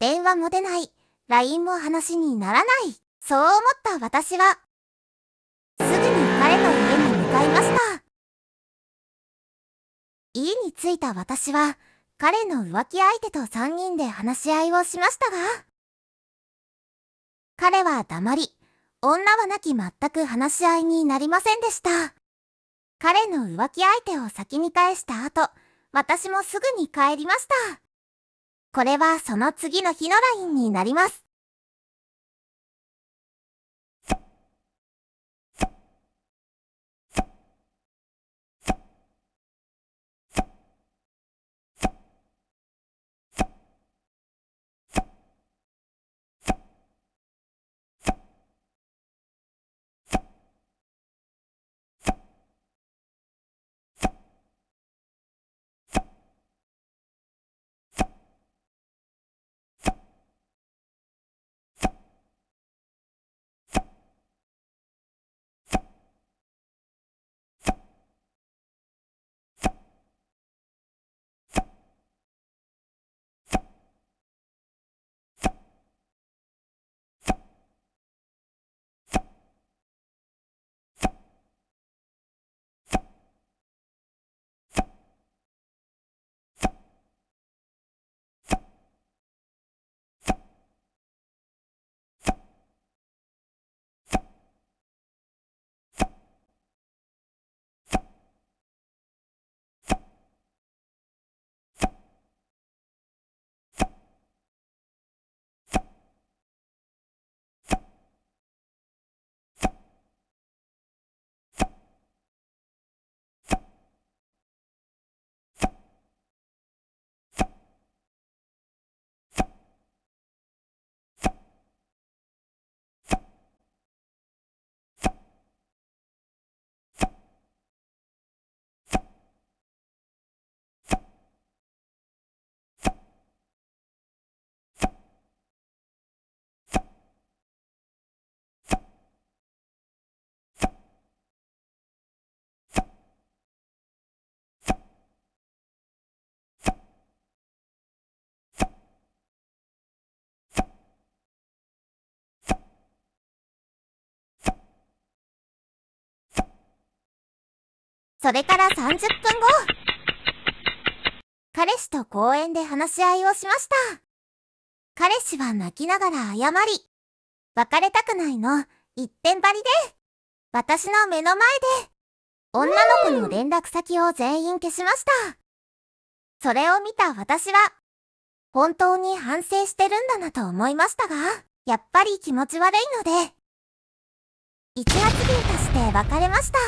電話も出ない、LINE も話にならない、そう思った私は、すぐに彼の家に向かいました。家に着いた私は、彼の浮気相手と3人で話し合いをしましたが、彼は黙り、女はなき全く話し合いになりませんでした。彼の浮気相手を先に返した後、私もすぐに帰りました。これはその次の日のラインになります。それから30分後、彼氏と公園で話し合いをしました。彼氏は泣きながら謝り、別れたくないの一点張りで、私の目の前で、女の子の連絡先を全員消しました。それを見た私は、本当に反省してるんだなと思いましたが、やっぱり気持ち悪いので、1発芸として別れました。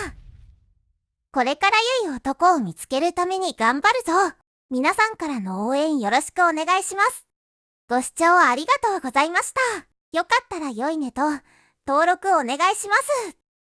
これから良い男を見つけるために頑張るぞ皆さんからの応援よろしくお願いします。ご視聴ありがとうございました。よかったら良いねと、登録お願いします。